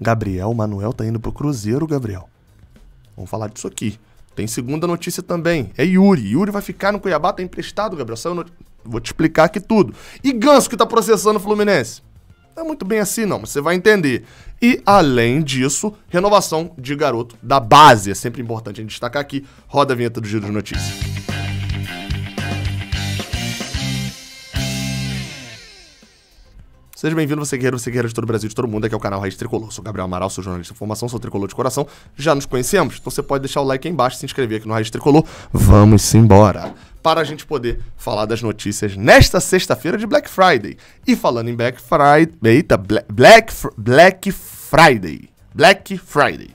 Gabriel Manuel tá indo pro Cruzeiro, Gabriel. Vamos falar disso aqui. Tem segunda notícia também. É Yuri. Yuri vai ficar no Cuiabá, tá emprestado, Gabriel. Saiu Vou te explicar aqui tudo. E Ganso que tá processando o Fluminense. Não é muito bem assim, não, mas você vai entender. E, além disso, renovação de garoto da base. É sempre importante a gente destacar aqui. Roda a vinheta do Giro de Notícias. Seja bem-vindo, você guerreiro, você guerreiro de todo o Brasil, de todo mundo. Aqui é o canal Raiz Tricolor. Sou Gabriel Amaral, sou jornalista de formação, sou tricolor de coração. Já nos conhecemos? Então você pode deixar o like aí embaixo, se inscrever aqui no Raiz Tricolor. Vamos embora! Para a gente poder falar das notícias nesta sexta-feira de Black Friday. E falando em Black Friday. Eita, Black, Black, Black Friday. Black Friday.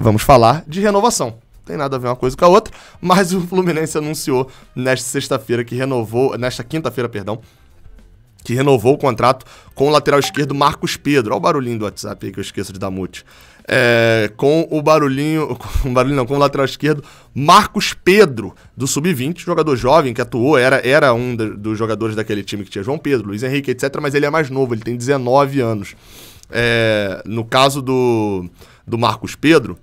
Vamos falar de renovação tem nada a ver uma coisa com a outra, mas o Fluminense anunciou nesta sexta-feira que renovou, nesta quinta-feira, perdão, que renovou o contrato com o lateral esquerdo Marcos Pedro. Olha o barulhinho do WhatsApp aí que eu esqueço de dar mute. É, com o barulhinho, com o barulhinho não, com o lateral esquerdo Marcos Pedro, do Sub-20, jogador jovem que atuou, era, era um dos jogadores daquele time que tinha João Pedro, Luiz Henrique, etc. Mas ele é mais novo, ele tem 19 anos. É, no caso do, do Marcos Pedro,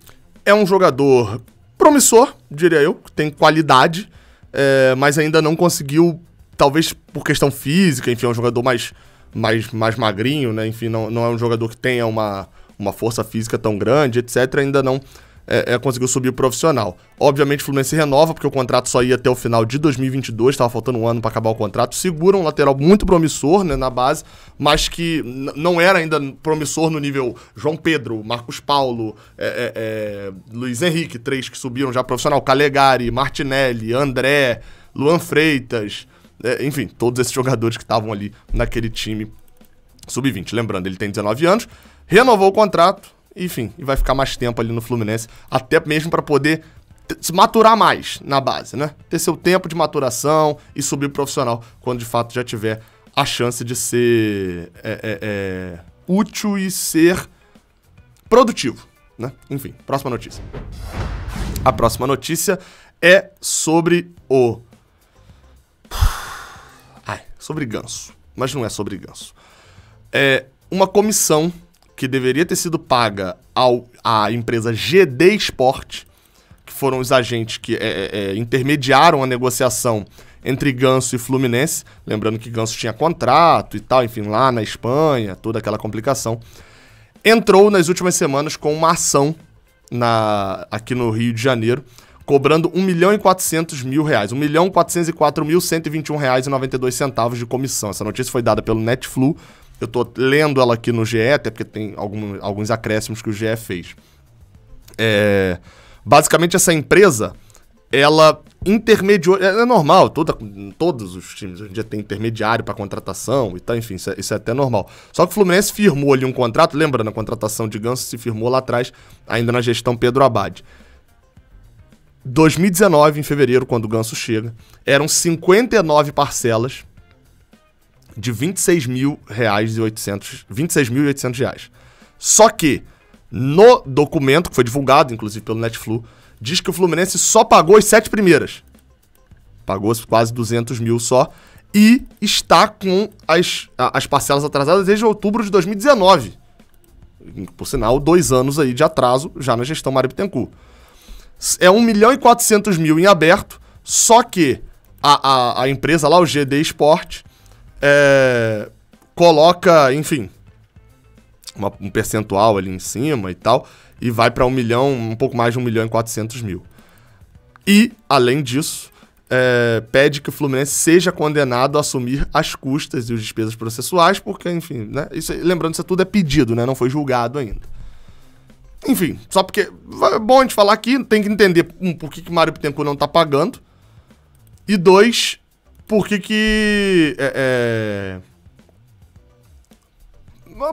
é um jogador promissor, diria eu, tem qualidade, é, mas ainda não conseguiu talvez por questão física, enfim, é um jogador mais, mais, mais magrinho, né? Enfim, não, não é um jogador que tenha uma, uma força física tão grande, etc. Ainda não é, é, conseguiu subir profissional. Obviamente o Fluminense renova, porque o contrato só ia até o final de 2022, estava faltando um ano para acabar o contrato. Segura um lateral muito promissor né, na base, mas que não era ainda promissor no nível João Pedro, Marcos Paulo, é, é, é, Luiz Henrique, três que subiram já profissional, Calegari, Martinelli, André, Luan Freitas, é, enfim, todos esses jogadores que estavam ali naquele time sub-20. Lembrando, ele tem 19 anos, renovou o contrato, enfim, e vai ficar mais tempo ali no Fluminense, até mesmo para poder se maturar mais na base, né? Ter seu tempo de maturação e subir profissional quando de fato já tiver a chance de ser é, é, é, útil e ser produtivo, né? Enfim, próxima notícia. A próxima notícia é sobre o sobre ganso, mas não é sobre ganso. É uma comissão que deveria ter sido paga ao, à empresa GD Sport, que foram os agentes que é, é, é, intermediaram a negociação entre Ganso e Fluminense. Lembrando que Ganso tinha contrato e tal, enfim, lá na Espanha, toda aquela complicação. Entrou nas últimas semanas com uma ação na, aqui no Rio de Janeiro cobrando 1 milhão e 400 mil reais, 1 milhão 404 mil 121 reais e 92 centavos de comissão. Essa notícia foi dada pelo Netflu, eu estou lendo ela aqui no GE, até porque tem algum, alguns acréscimos que o GE fez. É, basicamente, essa empresa, ela intermediou. É, é normal, toda, todos os times hoje em dia tem intermediário para contratação e tal, enfim, isso é, isso é, até normal. Só que o Fluminense firmou ali um contrato, lembra na contratação de Ganso se firmou lá atrás, ainda na gestão Pedro Abad. 2019, em fevereiro, quando o Ganso chega, eram 59 parcelas de R$ 26.800. reais. Só que, no documento, que foi divulgado, inclusive, pelo Netflu, diz que o Fluminense só pagou as sete primeiras. Pagou quase 200 mil só. E está com as, as parcelas atrasadas desde outubro de 2019. Por sinal, dois anos aí de atraso já na gestão Mário Bittencourt é 1 milhão e 400 mil em aberto, só que a, a, a empresa lá, o GD Sport, é, coloca, enfim, uma, um percentual ali em cima e tal, e vai para um milhão, um pouco mais de 1 milhão e 400 mil. E, além disso, é, pede que o Fluminense seja condenado a assumir as custas e as despesas processuais, porque, enfim, né? Isso, lembrando, isso tudo é pedido, né? Não foi julgado ainda. Enfim, só porque é bom a gente falar aqui, tem que entender, um, por que, que Mario Pittencourt não tá pagando, e dois, por que que... É, é...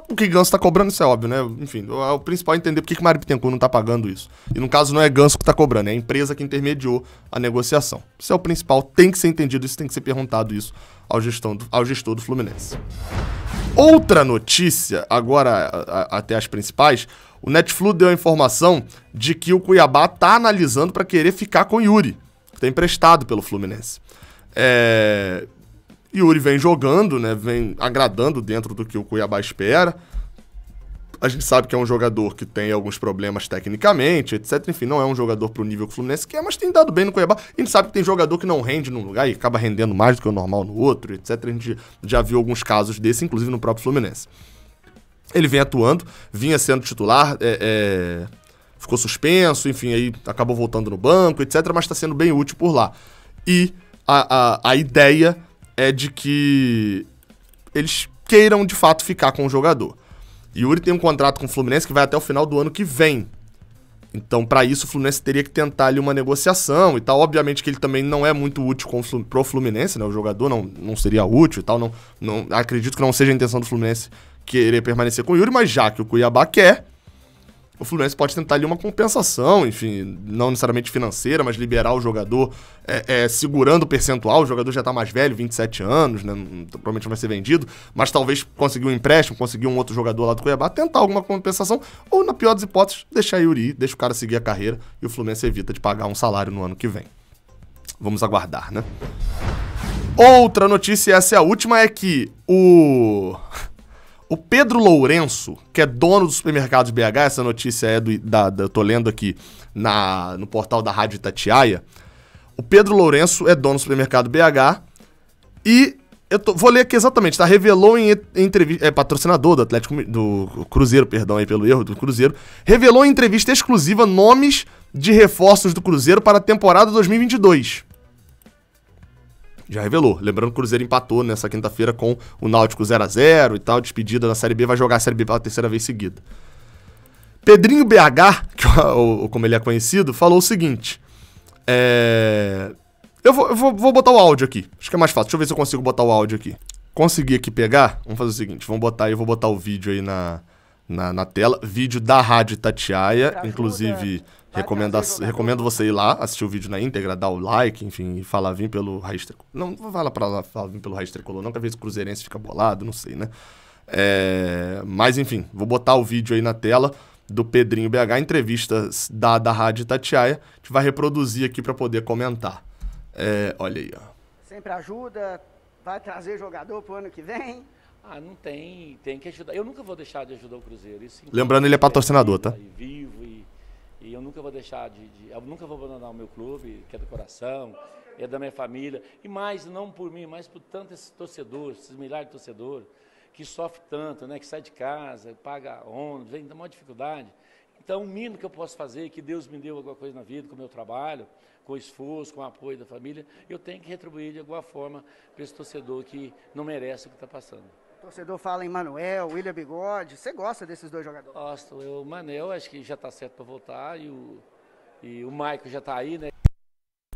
O que Ganso tá cobrando, isso é óbvio, né? Enfim, o, o principal é entender por que, que Mário Bittencourt não tá pagando isso. E no caso não é Ganso que tá cobrando, é a empresa que intermediou a negociação. Isso é o principal, tem que ser entendido isso, tem que ser perguntado isso ao, gestão do, ao gestor do Fluminense. Outra notícia, agora a, a, até as principais, o Netflu deu a informação de que o Cuiabá tá analisando para querer ficar com o Yuri, que tá emprestado pelo Fluminense. É Yuri vem jogando, né? Vem agradando dentro do que o Cuiabá espera. A gente sabe que é um jogador que tem alguns problemas tecnicamente, etc. Enfim, não é um jogador pro nível que o Fluminense quer, mas tem dado bem no Cuiabá. A gente sabe que tem jogador que não rende num lugar e acaba rendendo mais do que o normal no outro, etc. A gente já viu alguns casos desse, inclusive no próprio Fluminense. Ele vem atuando, vinha sendo titular, é, é, ficou suspenso, enfim, aí acabou voltando no banco, etc. Mas está sendo bem útil por lá. E a, a, a ideia é de que eles queiram de fato ficar com o jogador. Yuri tem um contrato com o Fluminense que vai até o final do ano que vem. Então, para isso, o Fluminense teria que tentar ali uma negociação e tal. Obviamente que ele também não é muito útil para o pro Fluminense, né? O jogador não, não seria útil e tal. Não, não, acredito que não seja a intenção do Fluminense querer permanecer com o Yuri, mas já que o Cuiabá quer, o Fluminense pode tentar ali uma compensação, enfim, não necessariamente financeira, mas liberar o jogador é, é, segurando o percentual. O jogador já está mais velho, 27 anos, né? provavelmente não vai ser vendido, mas talvez conseguir um empréstimo, conseguir um outro jogador lá do Cuiabá, tentar alguma compensação, ou na pior das hipóteses, deixar a Yuri, deixa o cara seguir a carreira e o Fluminense evita de pagar um salário no ano que vem. Vamos aguardar, né? Outra notícia, essa é a última, é que o. O Pedro Lourenço, que é dono do supermercado BH, essa notícia é do, da, da, eu tô lendo aqui na, no portal da Rádio Itatiaia. O Pedro Lourenço é dono do supermercado BH e eu tô, vou ler aqui exatamente, tá? Revelou em, em entrevista. É patrocinador do Atlético. Do Cruzeiro, perdão aí pelo erro, do Cruzeiro. Revelou em entrevista exclusiva nomes de reforços do Cruzeiro para a temporada 2022 já revelou. Lembrando que o Cruzeiro empatou nessa quinta-feira com o Náutico 0 a 0 e tal, despedida da Série B, vai jogar a Série B pela terceira vez seguida. Pedrinho BH, que, ou, é ou como ele é conhecido, falou o seguinte: é... eu, vou, eu vou, vou, botar o áudio aqui. Acho que é mais fácil. Deixa eu ver se eu consigo botar o áudio aqui. Consegui aqui pegar? Vamos fazer o seguinte: vamos botar aí, eu vou botar o vídeo aí na, na, na tela. Vídeo da Rádio Tatiaia, inclusive. Recomenda, recomendo você ir lá, assistir o vídeo na íntegra, dar o like, enfim, e falar vim pelo Raiz Tricolor. Não, não fala pra lá, fala vim pelo Raiz Tricolor, não, que às vezes o Cruzeirense fica bolado, não sei, né? É, mas enfim, vou botar o vídeo aí na tela do Pedrinho BH, entrevista da, da Rádio Tatiaia. A gente vai reproduzir aqui para poder comentar. É, olha aí, ó. Sempre ajuda, vai trazer jogador pro ano que vem. Ah, não tem, tem que ajudar. Eu nunca vou deixar de ajudar o Cruzeiro. Lembrando, ele é patrocinador, tá? nunca vou deixar de, de, eu nunca vou abandonar o meu clube, que é do coração, é da minha família, e mais não por mim, mas por tantos torcedores, esses milhares de torcedores que sofrem tanto, né, que sai de casa, paga ônibus, vem da maior dificuldade. Então, o mínimo que eu posso fazer, que Deus me deu alguma coisa na vida, com o meu trabalho, com o esforço, com o apoio da família, eu tenho que retribuir de alguma forma para esse torcedor que não merece o que está passando torcedor fala em Manuel, William Bigode. Você gosta desses dois jogadores? Gosto. O Manuel acho que já está certo para voltar e o, e o Maico já está aí, né?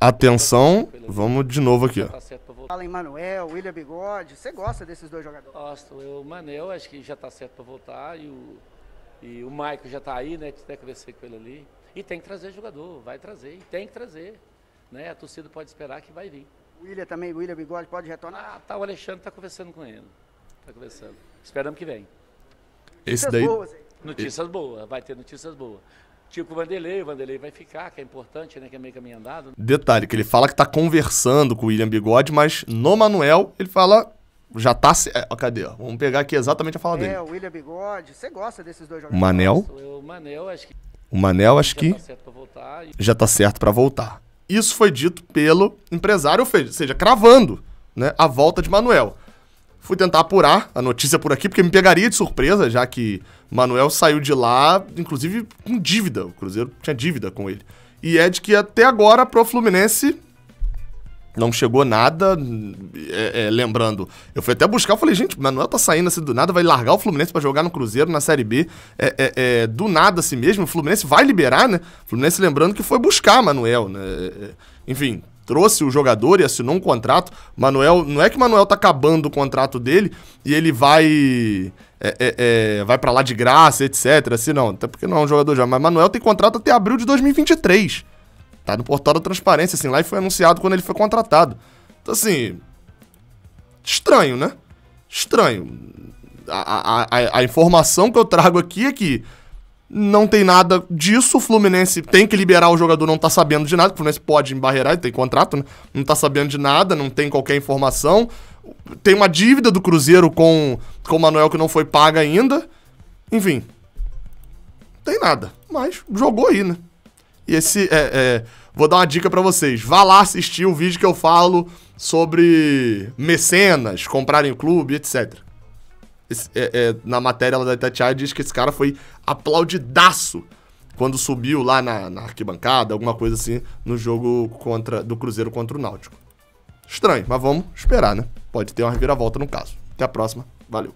Atenção, vamos de novo aqui. Ó. Tá fala em Manuel, William Bigode. Você gosta desses dois jogadores? Gosto. O Manuel acho que já está certo para voltar e o, e o Maico já está aí, né? Que até com ele ali. E tem que trazer jogador, vai trazer, e tem que trazer. Né? A torcida pode esperar que vai vir. William também, William Bigode pode retornar? Ah, tá, o Alexandre está conversando com ele. Tá começando. Esperamos que vem. Esse notícias daí... boas, hein? Notícias boas, vai ter notícias boas. Tipo o Vanderlei, o Vanderlei vai ficar, que é importante, né? Que é meio caminho andado. Detalhe, que ele fala que tá conversando com o William Bigode, mas no Manuel ele fala. Já tá. Se... É, ó, cadê? Vamos pegar aqui exatamente a fala é, dele. É, o William Bigode. Você gosta desses dois jogadores? O Manel. O Manel, acho que. O Manel, acho já que. Tá certo pra voltar. Já tá certo pra voltar. Isso foi dito pelo empresário, ou seja, cravando né, a volta de Manuel. Fui tentar apurar a notícia por aqui, porque me pegaria de surpresa, já que Manuel saiu de lá, inclusive com dívida. O Cruzeiro tinha dívida com ele. E é de que até agora pro Fluminense não chegou nada. É, é, lembrando, eu fui até buscar, eu falei, gente, Manuel tá saindo assim do nada, vai largar o Fluminense para jogar no Cruzeiro, na Série B. É, é, é, do nada assim mesmo, o Fluminense vai liberar, né? O Fluminense lembrando que foi buscar Manuel, né? É, enfim, trouxe o jogador e assinou um contrato. Manuel, não é que Manuel tá acabando o contrato dele e ele vai é, é, é, vai para lá de graça, etc. Assim não, até porque não é um jogador já, mas Manuel tem contrato até abril de 2023. Tá no portal da transparência assim, lá e foi anunciado quando ele foi contratado. Então assim, estranho, né? Estranho. a, a, a, a informação que eu trago aqui é que não tem nada disso. O Fluminense tem que liberar o jogador, não tá sabendo de nada. O Fluminense pode embarrear, tem contrato, né? Não tá sabendo de nada, não tem qualquer informação. Tem uma dívida do Cruzeiro com, com o Manuel que não foi paga ainda. Enfim. Tem nada. Mas jogou aí, né? E esse. É, é, vou dar uma dica para vocês. Vá lá assistir o vídeo que eu falo sobre mecenas, comprarem o clube, etc é, é, na matéria da Itatiaia diz que esse cara foi aplaudidaço quando subiu lá na, na, arquibancada, alguma coisa assim, no jogo contra do Cruzeiro contra o Náutico. Estranho, mas vamos esperar, né? Pode ter uma reviravolta no caso. Até a próxima. Valeu.